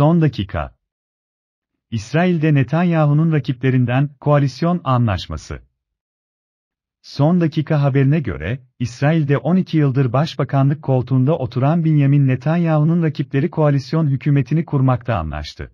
Son dakika. İsrail'de Netanyahu'nun rakiplerinden koalisyon anlaşması. Son dakika haberine göre, İsrail'de 12 yıldır başbakanlık koltuğunda oturan Benjamin Netanyahu'nun rakipleri koalisyon hükümetini kurmakta anlaştı.